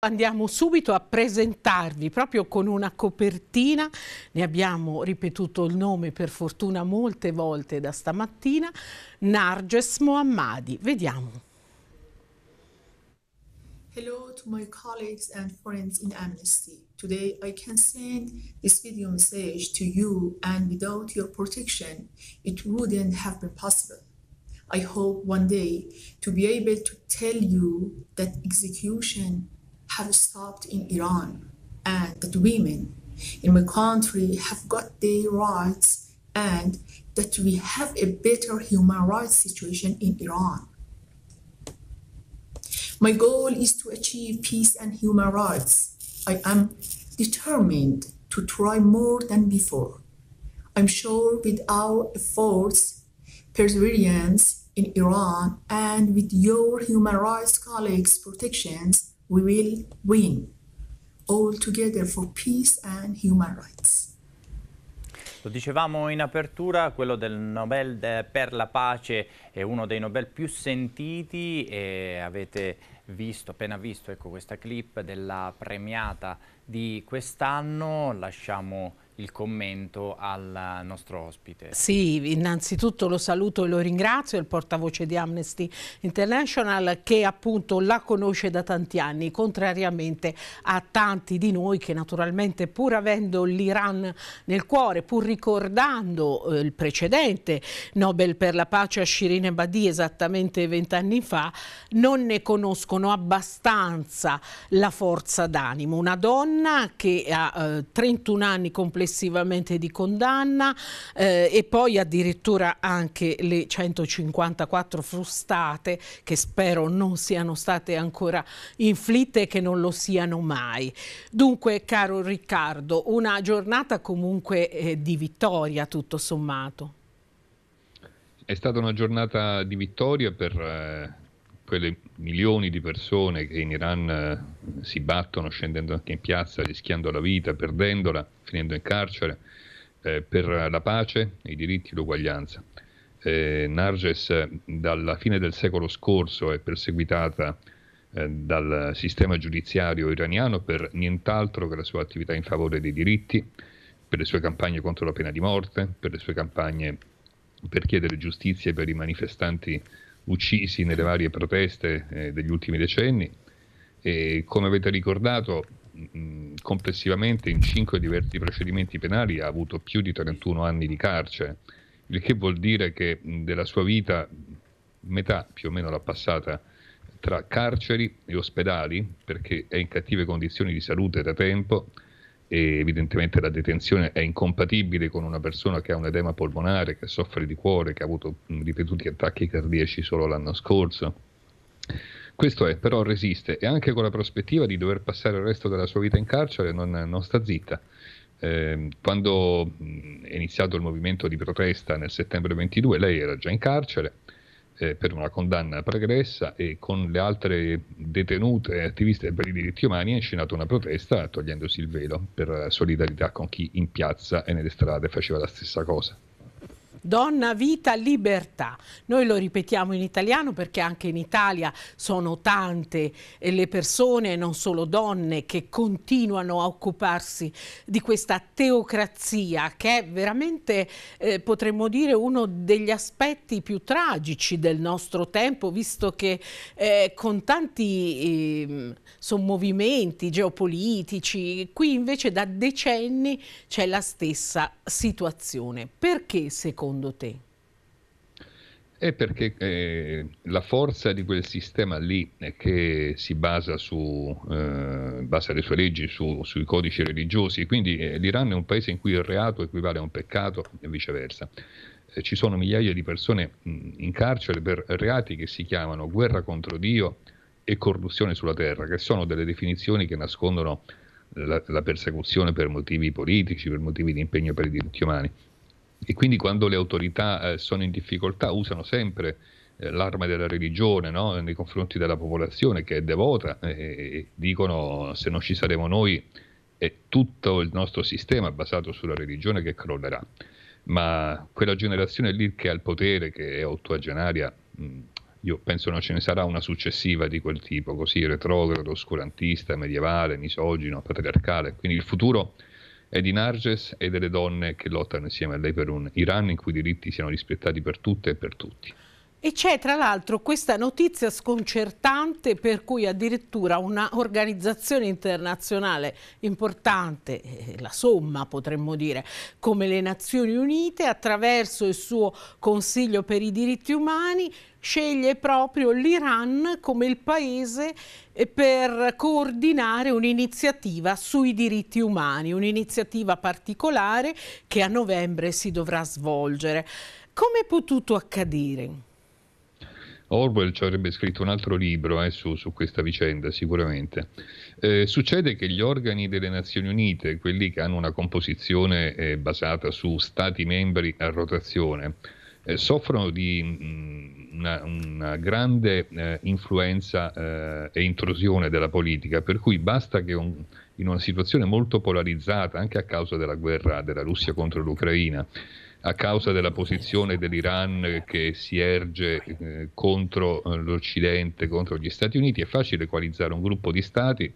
Andiamo subito a presentarvi proprio con una copertina, ne abbiamo ripetuto il nome per fortuna molte volte da stamattina, Narges Mohammadi. Vediamo. Hello to my colleagues and friends in Amnesty. Today I can send this video message to you and without your protection it wouldn't have been possible. I hope one day to be able to tell you that execution have stopped in Iran and that women in my country have got their rights and that we have a better human rights situation in Iran. My goal is to achieve peace and human rights. I am determined to try more than before. I'm sure with our efforts, perseverance in Iran, and with your human rights colleagues' protections, we will win all together for peace and human rights. Lo dicevamo in apertura, quello del Nobel per la pace è uno dei Nobel più sentiti e avete visto, appena visto ecco, questa clip della premiata di quest'anno, lasciamo il commento al nostro ospite. Sì, innanzitutto lo saluto e lo ringrazio, il portavoce di Amnesty International che appunto la conosce da tanti anni, contrariamente a tanti di noi che naturalmente pur avendo l'Iran nel cuore, pur ricordando eh, il precedente Nobel per la pace a Shirin Ebadi esattamente vent'anni fa, non ne conoscono abbastanza la forza d'animo. Una donna che ha eh, 31 anni complessivamente progressivamente di condanna eh, e poi addirittura anche le 154 frustate che spero non siano state ancora inflitte e che non lo siano mai. Dunque, caro Riccardo, una giornata comunque eh, di vittoria tutto sommato. È stata una giornata di vittoria per eh, quelle milioni di persone che in Iran eh, si battono scendendo anche in piazza, rischiando la vita, perdendola, finendo in carcere, eh, per la pace, i diritti e l'uguaglianza. Eh, Narges dalla fine del secolo scorso è perseguitata eh, dal sistema giudiziario iraniano per nient'altro che la sua attività in favore dei diritti, per le sue campagne contro la pena di morte, per le sue campagne per chiedere giustizia per i manifestanti uccisi nelle varie proteste eh, degli ultimi decenni e come avete ricordato mh, mm, complessivamente in cinque diversi procedimenti penali ha avuto più di 31 anni di carcere, il che vuol dire che mh, mm, della sua vita metà più o meno l'ha passata tra carceri e ospedali perché è in cattive condizioni di salute da tempo, e evidentemente la detenzione è incompatibile con una persona che ha un edema polmonare, che soffre di cuore, che ha avuto ripetuti attacchi cardiaci solo l'anno scorso. Questo è, però resiste e anche con la prospettiva di dover passare il resto della sua vita in carcere non, non sta zitta. Eh, quando è iniziato il movimento di protesta nel settembre 22, lei era già in carcere eh, per una condanna pregressa e con le altre detenute attiviste per i diritti umani ha scenato una protesta togliendosi il velo per solidarietà con chi in piazza e nelle strade faceva la stessa cosa. Donna, vita, libertà. Noi lo ripetiamo in italiano perché anche in Italia sono tante eh, le persone, non solo donne, che continuano a occuparsi di questa teocrazia che è veramente, eh, potremmo dire, uno degli aspetti più tragici del nostro tempo, visto che eh, con tanti eh, sommovimenti geopolitici, qui invece da decenni c'è la stessa situazione. Perché secondo secondo te? È perché eh, la forza di quel sistema lì che si basa, su, eh, basa le sue leggi su, sui codici religiosi, quindi eh, l'Iran è un paese in cui il reato equivale a un peccato e viceversa. Eh, ci sono migliaia di persone mh, in carcere per reati che si chiamano guerra contro Dio e corruzione sulla terra, che sono delle definizioni che nascondono la, la persecuzione per motivi politici, per motivi di impegno per i diritti umani. E quindi quando le autorità eh, sono in difficoltà usano sempre eh, l'arma della religione no? nei confronti della popolazione che è devota eh, e dicono se non ci saremo noi è tutto il nostro sistema basato sulla religione che crollerà. Ma quella generazione lì che ha il potere, che è ottuagenaria, mm, io penso non ce ne sarà una successiva di quel tipo, così retrogrado, oscurantista, medievale, misogino, patriarcale. Quindi il futuro è di Narges e delle donne che lottano insieme a lei per un Iran in cui i diritti siano rispettati per tutte e per tutti. E c'è tra l'altro questa notizia sconcertante per cui addirittura un'organizzazione internazionale importante, eh, la somma potremmo dire, come le Nazioni Unite, attraverso il suo Consiglio per i diritti umani, sceglie proprio l'Iran come il paese eh, per coordinare un'iniziativa sui diritti umani, un'iniziativa particolare che a novembre si dovrà svolgere. Come è potuto accadere? Orwell ci avrebbe scritto un altro libro eh, su, su, questa vicenda, sicuramente. Eh, succede che gli organi delle Nazioni Unite, quelli che hanno una composizione eh, basata su stati membri a rotazione, eh, soffrono di mh, mm, una, una, grande eh, influenza eh, e intrusione della politica, per cui basta che un, in una situazione molto polarizzata, anche a causa della guerra della Russia contro l'Ucraina, a causa della posizione dell'Iran che si erge eh, contro eh, l'Occidente, contro gli Stati Uniti, è facile coalizzare un gruppo di Stati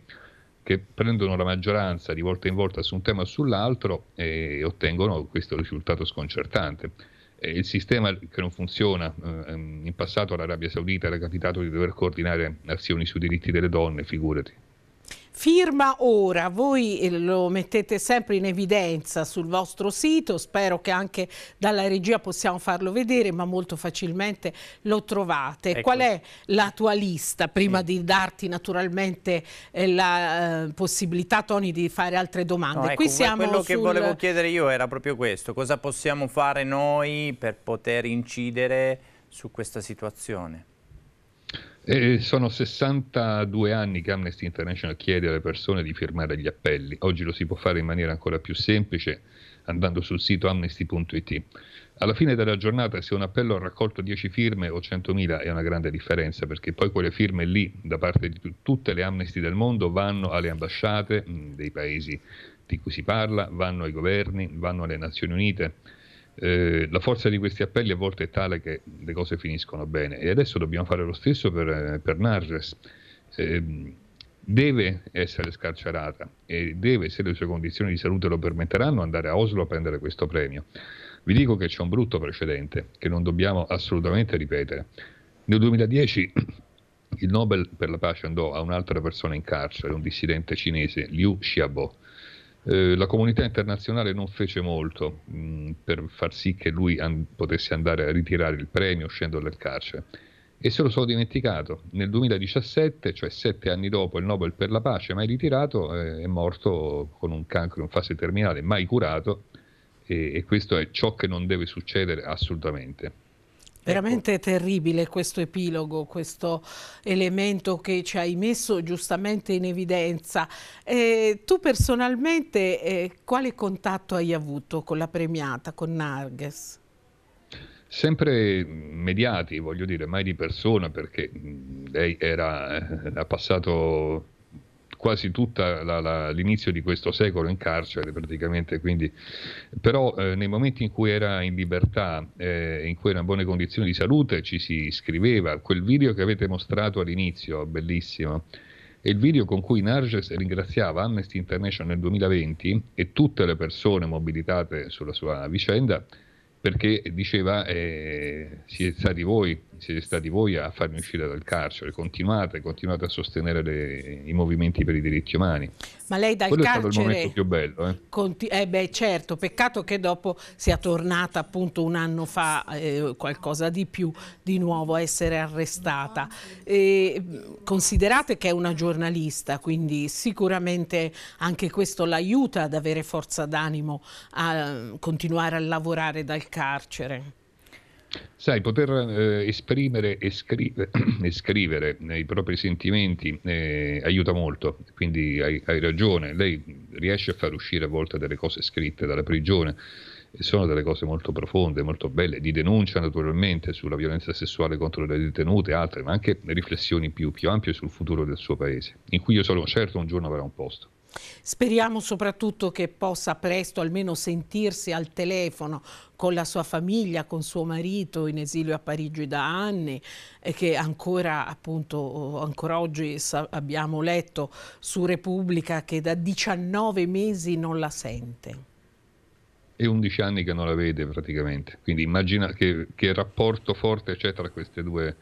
che prendono la maggioranza di volta in volta su un tema o sull'altro e ottengono questo risultato sconcertante. E il sistema che non funziona, eh, in passato all'Arabia Saudita era capitato di dover coordinare azioni sui diritti delle donne, figurati. Firma ora, voi eh, lo mettete sempre in evidenza sul vostro sito, spero che anche dalla regia possiamo farlo vedere, ma molto facilmente lo trovate. Ecco. Qual è la tua lista, prima sì. di darti naturalmente eh, la eh, possibilità, Tony, di fare altre domande? No, ecco, Qui siamo quello sul... che volevo chiedere io era proprio questo, cosa possiamo fare noi per poter incidere su questa situazione? E sono 62 anni che Amnesty International chiede alle persone di firmare gli appelli. Oggi lo si può fare in maniera ancora più semplice andando sul sito amnesty.it. Alla fine della giornata, se un appello ha raccolto 10 firme o 100.000 è una grande differenza, perché poi quelle firme lì, da parte di t- tutte le amnesty del mondo, vanno alle ambasciate mh, dei paesi di cui si parla, vanno ai governi, vanno alle Nazioni Unite eh, la forza di questi appelli a volte è tale che le cose finiscono bene e adesso dobbiamo fare lo stesso per, eh, per Narges. Eh, deve essere scarcerata e deve, se le sue condizioni di salute lo permetteranno, andare a Oslo a prendere questo premio. Vi dico che c'è un brutto precedente che non dobbiamo assolutamente ripetere. Nel 2010 il Nobel per la pace andò a un'altra persona in carcere, un dissidente cinese, Liu Xiaobo. Eh, la comunità internazionale non fece molto mh, mm, per far sì che lui an- potesse andare a ritirare il premio uscendo dal carcere e se lo sono dimenticato. Nel 2017, cioè sette anni dopo il Nobel per la pace, mai ritirato, eh, è morto con un cancro in fase terminale, mai curato e, e questo è ciò che non deve succedere assolutamente. Ecco. Veramente ecco. terribile questo epilogo, questo elemento che ci hai messo giustamente in evidenza. Eh, tu personalmente eh, quale contatto hai avuto con la premiata, con Narges? Sempre mediati, voglio dire, mai di persona, perché mm, lei era, eh, ha passato quasi tutto l'inizio di questo secolo in carcere praticamente, quindi, però eh, nei momenti in cui era in libertà, eh, in cui era in buone condizioni di salute, ci si iscriveva, quel video che avete mostrato all'inizio, bellissimo, è il video con cui Narges ringraziava Amnesty International nel 2020 e tutte le persone mobilitate sulla sua vicenda perché diceva eh, siete stati voi siete stati voi a farmi uscire dal carcere, continuate, continuate a sostenere le, i movimenti per i diritti umani. Ma lei dal Quello carcere... è stato il momento più bello. Eh? Conti- eh beh certo, peccato che dopo sia tornata appunto un anno fa eh, qualcosa di più di nuovo a essere arrestata. E, considerate che è una giornalista, quindi sicuramente anche questo l'aiuta ad avere forza d'animo a continuare a lavorare dal carcere. Sai, poter eh, esprimere e, scrive, e, scrivere i propri sentimenti eh, aiuta molto, quindi hai, hai, ragione, lei riesce a far uscire a volte delle cose scritte dalla prigione, e sono delle cose molto profonde, molto belle, di denuncia naturalmente sulla violenza sessuale contro le detenute, altre, ma anche riflessioni più, più ampie sul futuro del suo paese, in cui io sono certo un giorno avrà un posto. Speriamo soprattutto che possa presto almeno sentirsi al telefono con la sua famiglia, con suo marito in esilio a Parigi da anni e che ancora, appunto, ancora oggi abbiamo letto su Repubblica che da 19 mesi non la sente. E 11 anni che non la vede praticamente, quindi immagina che, che rapporto forte c'è tra queste due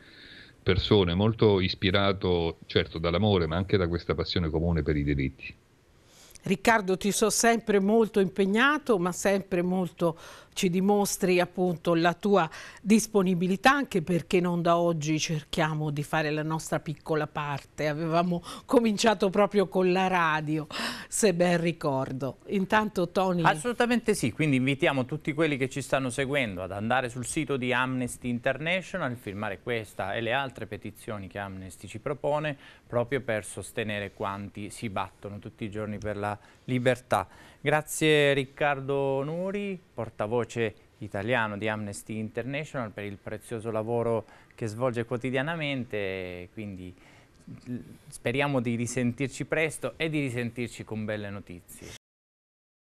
persone, molto ispirato certo dall'amore ma anche da questa passione comune per i diritti. Riccardo ti so sempre molto impegnato ma sempre molto ci dimostri appunto la tua disponibilità anche perché non da oggi cerchiamo di fare la nostra piccola parte. Avevamo cominciato proprio con la radio, se ben ricordo. Intanto Tony... Assolutamente sì, quindi invitiamo tutti quelli che ci stanno seguendo ad andare sul sito di Amnesty International, firmare questa e le altre petizioni che Amnesty ci propone proprio per sostenere quanti si battono tutti i giorni per la libertà Grazie Riccardo Nuri, portavoce italiano di Amnesty International per il prezioso lavoro che svolge quotidianamente, quindi speriamo di risentirci presto e di risentirci con belle notizie.